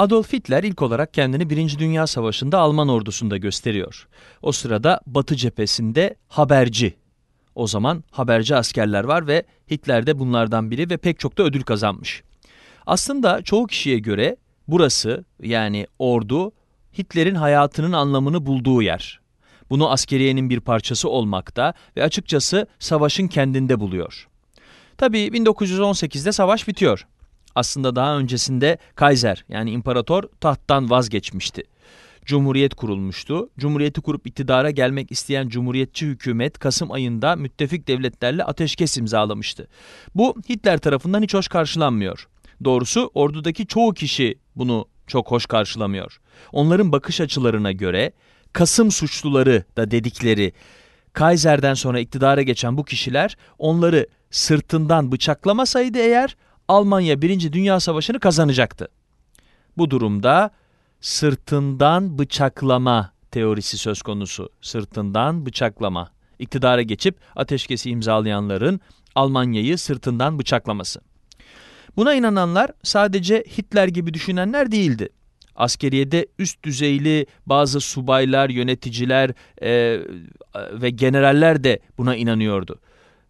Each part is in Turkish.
Adolf Hitler ilk olarak kendini Birinci Dünya Savaşı'nda Alman ordusunda gösteriyor. O sırada Batı cephesinde haberci. O zaman haberci askerler var ve Hitler de bunlardan biri ve pek çok da ödül kazanmış. Aslında çoğu kişiye göre burası yani ordu Hitler'in hayatının anlamını bulduğu yer. Bunu askeriyenin bir parçası olmakta ve açıkçası savaşın kendinde buluyor. Tabii 1918'de savaş bitiyor. Aslında daha öncesinde Kaiser yani imparator tahttan vazgeçmişti. Cumhuriyet kurulmuştu. Cumhuriyeti kurup iktidara gelmek isteyen Cumhuriyetçi hükümet Kasım ayında müttefik devletlerle ateşkes imzalamıştı. Bu Hitler tarafından hiç hoş karşılanmıyor. Doğrusu ordudaki çoğu kişi bunu çok hoş karşılamıyor. Onların bakış açılarına göre Kasım suçluları da dedikleri Kaiser'den sonra iktidara geçen bu kişiler onları sırtından bıçaklamasaydı eğer Almanya 1. Dünya Savaşı'nı kazanacaktı. Bu durumda sırtından bıçaklama teorisi söz konusu. Sırtından bıçaklama. İktidara geçip ateşkesi imzalayanların Almanya'yı sırtından bıçaklaması. Buna inananlar sadece Hitler gibi düşünenler değildi. Askeriyede üst düzeyli bazı subaylar, yöneticiler e, e ve generaller de buna inanıyordu.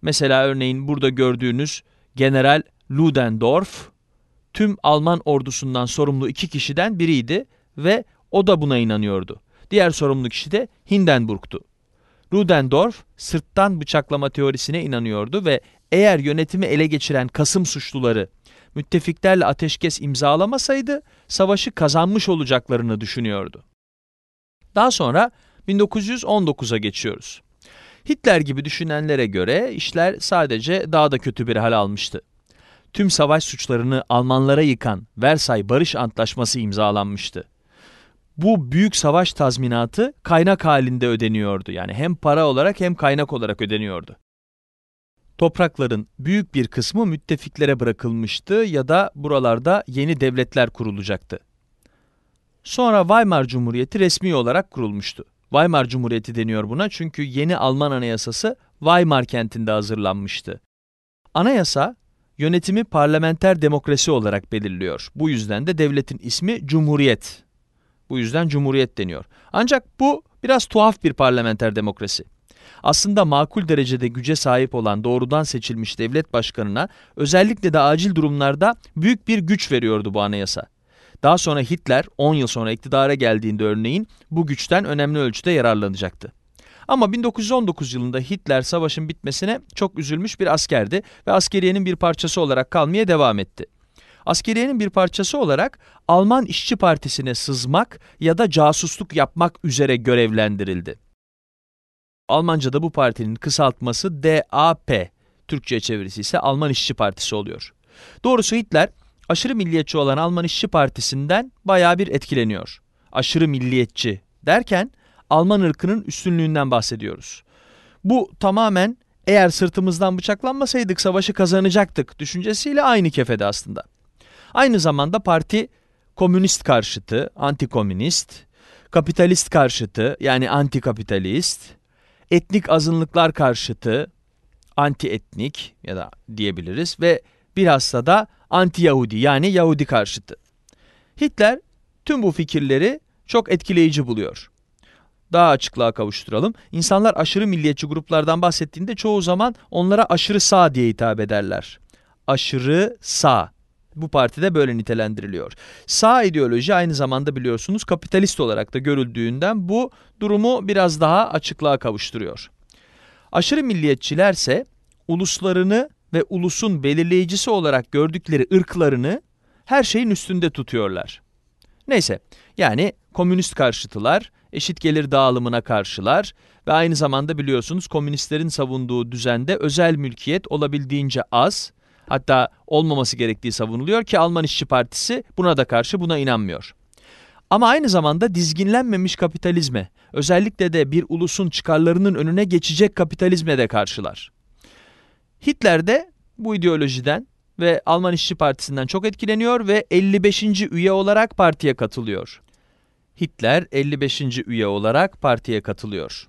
Mesela örneğin burada gördüğünüz general Ludendorff tüm Alman ordusundan sorumlu iki kişiden biriydi ve o da buna inanıyordu. Diğer sorumlu kişi de Hindenburg'tu. Ludendorff sırttan bıçaklama teorisine inanıyordu ve eğer yönetimi ele geçiren Kasım suçluları müttefiklerle ateşkes imzalamasaydı savaşı kazanmış olacaklarını düşünüyordu. Daha sonra 1919'a geçiyoruz. Hitler gibi düşünenlere göre işler sadece daha da kötü bir hal almıştı tüm savaş suçlarını Almanlara yıkan Versay Barış Antlaşması imzalanmıştı. Bu büyük savaş tazminatı kaynak halinde ödeniyordu. Yani hem para olarak hem kaynak olarak ödeniyordu. Toprakların büyük bir kısmı müttefiklere bırakılmıştı ya da buralarda yeni devletler kurulacaktı. Sonra Weimar Cumhuriyeti resmi olarak kurulmuştu. Weimar Cumhuriyeti deniyor buna çünkü yeni Alman anayasası Weimar kentinde hazırlanmıştı. Anayasa yönetimi parlamenter demokrasi olarak belirliyor. Bu yüzden de devletin ismi Cumhuriyet. Bu yüzden Cumhuriyet deniyor. Ancak bu biraz tuhaf bir parlamenter demokrasi. Aslında makul derecede güce sahip olan doğrudan seçilmiş devlet başkanına özellikle de acil durumlarda büyük bir güç veriyordu bu anayasa. Daha sonra Hitler 10 yıl sonra iktidara geldiğinde örneğin bu güçten önemli ölçüde yararlanacaktı. Ama 1919 yılında Hitler savaşın bitmesine çok üzülmüş bir askerdi ve askeriyenin bir parçası olarak kalmaya devam etti. Askeriyenin bir parçası olarak Alman İşçi Partisi'ne sızmak ya da casusluk yapmak üzere görevlendirildi. Almanca'da bu partinin kısaltması DAP, Türkçe çevirisi ise Alman İşçi Partisi oluyor. Doğrusu Hitler aşırı milliyetçi olan Alman İşçi Partisi'nden baya bir etkileniyor. Aşırı milliyetçi derken Alman ırkının üstünlüğünden bahsediyoruz. Bu tamamen eğer sırtımızdan bıçaklanmasaydık savaşı kazanacaktık düşüncesiyle aynı kefede aslında. Aynı zamanda parti komünist karşıtı, antikomünist, kapitalist karşıtı yani antikapitalist, etnik azınlıklar karşıtı, antietnik ya da diyebiliriz ve bilhassa da anti-Yahudi yani Yahudi karşıtı. Hitler tüm bu fikirleri çok etkileyici buluyor daha açıklığa kavuşturalım. İnsanlar aşırı milliyetçi gruplardan bahsettiğinde çoğu zaman onlara aşırı sağ diye hitap ederler. Aşırı sağ. Bu partide böyle nitelendiriliyor. Sağ ideoloji aynı zamanda biliyorsunuz kapitalist olarak da görüldüğünden bu durumu biraz daha açıklığa kavuşturuyor. Aşırı milliyetçilerse uluslarını ve ulusun belirleyicisi olarak gördükleri ırklarını her şeyin üstünde tutuyorlar. Neyse yani komünist karşıtılar eşit gelir dağılımına karşılar ve aynı zamanda biliyorsunuz komünistlerin savunduğu düzende özel mülkiyet olabildiğince az, hatta olmaması gerektiği savunuluyor ki Alman İşçi Partisi buna da karşı buna inanmıyor. Ama aynı zamanda dizginlenmemiş kapitalizme, özellikle de bir ulusun çıkarlarının önüne geçecek kapitalizme de karşılar. Hitler de bu ideolojiden ve Alman İşçi Partisi'nden çok etkileniyor ve 55. üye olarak partiye katılıyor. Hitler 55. üye olarak partiye katılıyor.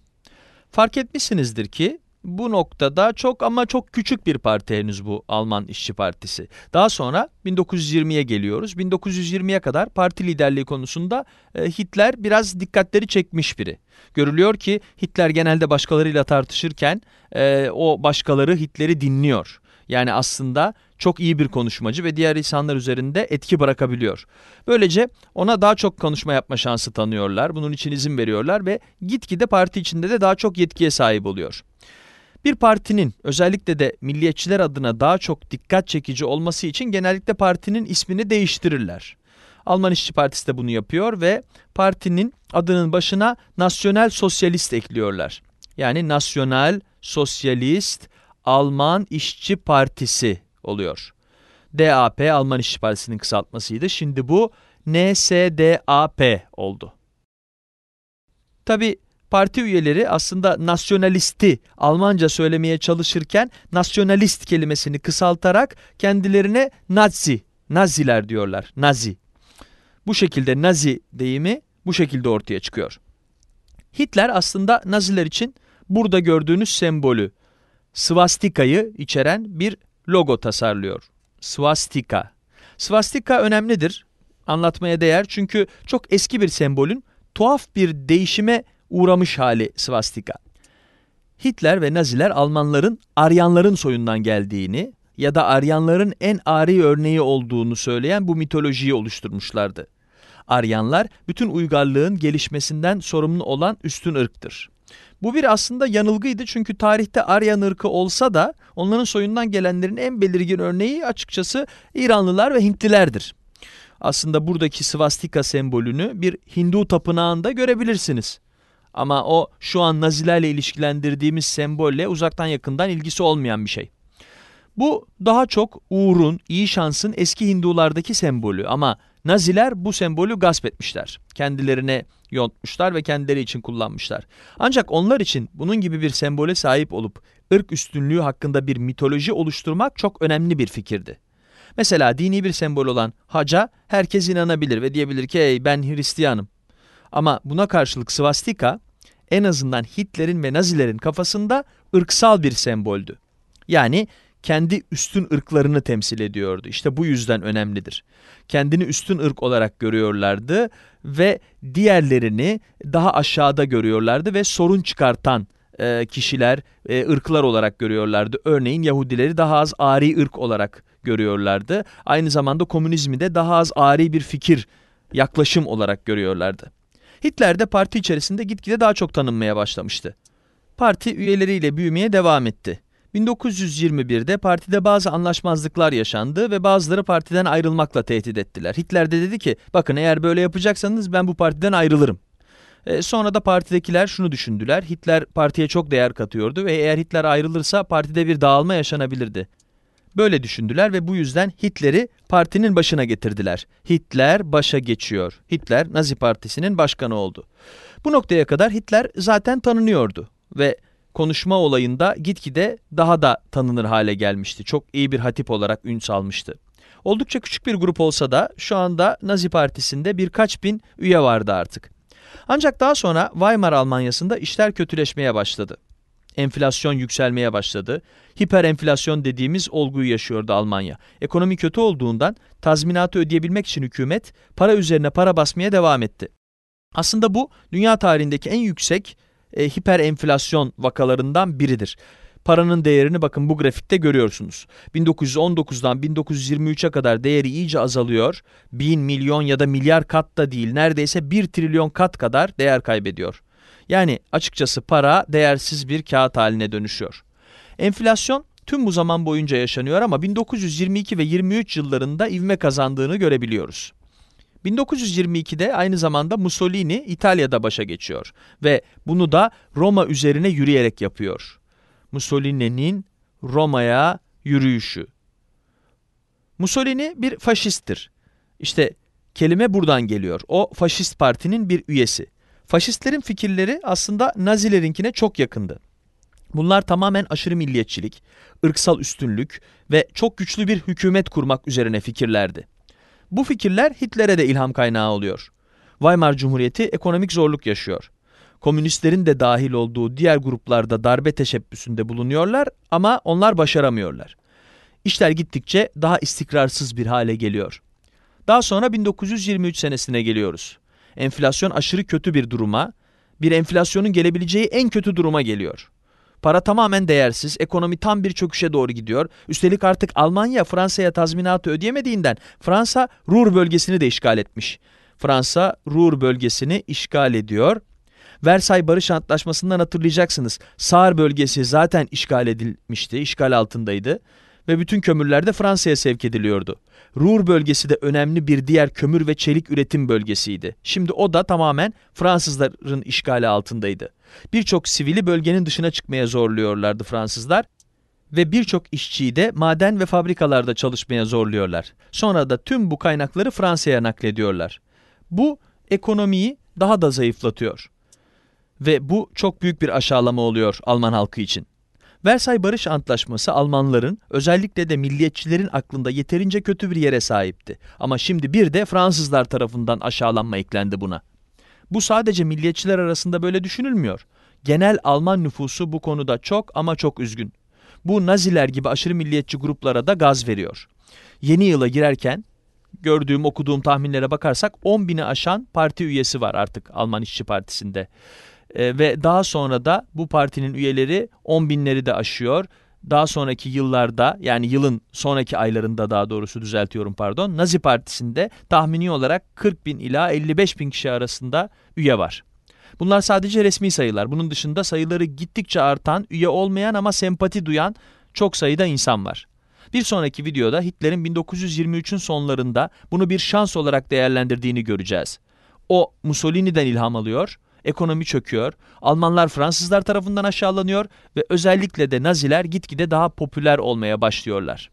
Fark etmişsinizdir ki bu noktada çok ama çok küçük bir parti henüz bu Alman İşçi Partisi. Daha sonra 1920'ye geliyoruz. 1920'ye kadar parti liderliği konusunda e, Hitler biraz dikkatleri çekmiş biri. Görülüyor ki Hitler genelde başkalarıyla tartışırken e, o başkaları Hitler'i dinliyor. Yani aslında çok iyi bir konuşmacı ve diğer insanlar üzerinde etki bırakabiliyor. Böylece ona daha çok konuşma yapma şansı tanıyorlar. Bunun için izin veriyorlar ve gitgide parti içinde de daha çok yetkiye sahip oluyor. Bir partinin özellikle de milliyetçiler adına daha çok dikkat çekici olması için genellikle partinin ismini değiştirirler. Alman İşçi Partisi de bunu yapıyor ve partinin adının başına Nasyonel Sosyalist ekliyorlar. Yani Nasyonel Sosyalist Alman İşçi Partisi oluyor. DAP Alman İşçi Partisi'nin kısaltmasıydı. Şimdi bu NSDAP oldu. Tabi parti üyeleri aslında nasyonalisti Almanca söylemeye çalışırken nasyonalist kelimesini kısaltarak kendilerine Nazi, Naziler diyorlar. Nazi. Bu şekilde Nazi deyimi bu şekilde ortaya çıkıyor. Hitler aslında Naziler için burada gördüğünüz sembolü, svastikayı içeren bir logo tasarlıyor. Swastika. Swastika önemlidir. Anlatmaya değer çünkü çok eski bir sembolün tuhaf bir değişime uğramış hali swastika. Hitler ve Naziler Almanların Aryanların soyundan geldiğini ya da Aryanların en ari örneği olduğunu söyleyen bu mitolojiyi oluşturmuşlardı. Aryanlar bütün uygarlığın gelişmesinden sorumlu olan üstün ırktır. Bu bir aslında yanılgıydı çünkü tarihte Aryan ırkı olsa da onların soyundan gelenlerin en belirgin örneği açıkçası İranlılar ve Hintlilerdir. Aslında buradaki svastika sembolünü bir Hindu tapınağında görebilirsiniz. Ama o şu an Nazilerle ilişkilendirdiğimiz sembolle uzaktan yakından ilgisi olmayan bir şey. Bu daha çok uğurun, iyi şansın eski Hindulardaki sembolü ama Naziler bu sembolü gasp etmişler. Kendilerine yontmuşlar ve kendileri için kullanmışlar. Ancak onlar için bunun gibi bir sembole sahip olup ırk üstünlüğü hakkında bir mitoloji oluşturmak çok önemli bir fikirdi. Mesela dini bir sembol olan haca herkes inanabilir ve diyebilir ki ey ben Hristiyanım. Ama buna karşılık svastika en azından Hitler'in ve Nazilerin kafasında ırksal bir semboldü. Yani kendi üstün ırklarını temsil ediyordu. İşte bu yüzden önemlidir. Kendini üstün ırk olarak görüyorlardı ve diğerlerini daha aşağıda görüyorlardı ve sorun çıkartan e, kişiler, e, ırklar olarak görüyorlardı. Örneğin Yahudileri daha az ari ırk olarak görüyorlardı. Aynı zamanda komünizmi de daha az ari bir fikir, yaklaşım olarak görüyorlardı. Hitler de parti içerisinde gitgide daha çok tanınmaya başlamıştı. Parti üyeleriyle büyümeye devam etti. 1921'de partide bazı anlaşmazlıklar yaşandı ve bazıları partiden ayrılmakla tehdit ettiler. Hitler de dedi ki bakın eğer böyle yapacaksanız ben bu partiden ayrılırım. E, sonra da partidekiler şunu düşündüler. Hitler partiye çok değer katıyordu ve eğer Hitler ayrılırsa partide bir dağılma yaşanabilirdi. Böyle düşündüler ve bu yüzden Hitler'i partinin başına getirdiler. Hitler başa geçiyor. Hitler Nazi Partisi'nin başkanı oldu. Bu noktaya kadar Hitler zaten tanınıyordu ve konuşma olayında gitgide daha da tanınır hale gelmişti. Çok iyi bir hatip olarak ün salmıştı. Oldukça küçük bir grup olsa da şu anda Nazi Partisi'nde birkaç bin üye vardı artık. Ancak daha sonra Weimar Almanyası'nda işler kötüleşmeye başladı. Enflasyon yükselmeye başladı. Hiperenflasyon dediğimiz olguyu yaşıyordu Almanya. Ekonomi kötü olduğundan tazminatı ödeyebilmek için hükümet para üzerine para basmaya devam etti. Aslında bu dünya tarihindeki en yüksek e, hiper enflasyon vakalarından biridir. Paranın değerini bakın bu grafikte görüyorsunuz. 1919'dan 1923'e kadar değeri iyice azalıyor. Bin milyon ya da milyar kat da değil neredeyse bir trilyon kat kadar değer kaybediyor. Yani açıkçası para değersiz bir kağıt haline dönüşüyor. Enflasyon tüm bu zaman boyunca yaşanıyor ama 1922 ve 23 yıllarında ivme kazandığını görebiliyoruz. 1922'de aynı zamanda Mussolini İtalya'da başa geçiyor ve bunu da Roma üzerine yürüyerek yapıyor. Mussolini'nin Roma'ya yürüyüşü. Mussolini bir faşisttir. İşte kelime buradan geliyor. O faşist partinin bir üyesi. Faşistlerin fikirleri aslında Nazilerinkine çok yakındı. Bunlar tamamen aşırı milliyetçilik, ırksal üstünlük ve çok güçlü bir hükümet kurmak üzerine fikirlerdi. Bu fikirler Hitler'e de ilham kaynağı oluyor. Weimar Cumhuriyeti ekonomik zorluk yaşıyor. Komünistlerin de dahil olduğu diğer gruplarda darbe teşebbüsünde bulunuyorlar ama onlar başaramıyorlar. İşler gittikçe daha istikrarsız bir hale geliyor. Daha sonra 1923 senesine geliyoruz. Enflasyon aşırı kötü bir duruma, bir enflasyonun gelebileceği en kötü duruma geliyor. Para tamamen değersiz, ekonomi tam bir çöküşe doğru gidiyor. Üstelik artık Almanya Fransa'ya tazminatı ödeyemediğinden Fransa Ruhr bölgesini de işgal etmiş. Fransa Ruhr bölgesini işgal ediyor. Versay Barış Antlaşması'ndan hatırlayacaksınız. Saar bölgesi zaten işgal edilmişti, işgal altındaydı ve bütün kömürler de Fransa'ya sevk ediliyordu. Ruhr bölgesi de önemli bir diğer kömür ve çelik üretim bölgesiydi. Şimdi o da tamamen Fransızların işgali altındaydı. Birçok sivili bölgenin dışına çıkmaya zorluyorlardı Fransızlar ve birçok işçiyi de maden ve fabrikalarda çalışmaya zorluyorlar. Sonra da tüm bu kaynakları Fransa'ya naklediyorlar. Bu ekonomiyi daha da zayıflatıyor. Ve bu çok büyük bir aşağılama oluyor Alman halkı için. Versay Barış Antlaşması Almanların özellikle de milliyetçilerin aklında yeterince kötü bir yere sahipti. Ama şimdi bir de Fransızlar tarafından aşağılanma eklendi buna. Bu sadece milliyetçiler arasında böyle düşünülmüyor. Genel Alman nüfusu bu konuda çok ama çok üzgün. Bu Naziler gibi aşırı milliyetçi gruplara da gaz veriyor. Yeni yıla girerken gördüğüm okuduğum tahminlere bakarsak 10 bini aşan parti üyesi var artık Alman İşçi Partisi'nde e, ve daha sonra da bu partinin üyeleri 10 binleri de aşıyor. Daha sonraki yıllarda yani yılın sonraki aylarında daha doğrusu düzeltiyorum pardon Nazi Partisi'nde tahmini olarak 40 bin ila 55 bin kişi arasında üye var. Bunlar sadece resmi sayılar. Bunun dışında sayıları gittikçe artan, üye olmayan ama sempati duyan çok sayıda insan var. Bir sonraki videoda Hitler'in 1923'ün sonlarında bunu bir şans olarak değerlendirdiğini göreceğiz. O Mussolini'den ilham alıyor ekonomi çöküyor, Almanlar Fransızlar tarafından aşağılanıyor ve özellikle de Naziler gitgide daha popüler olmaya başlıyorlar.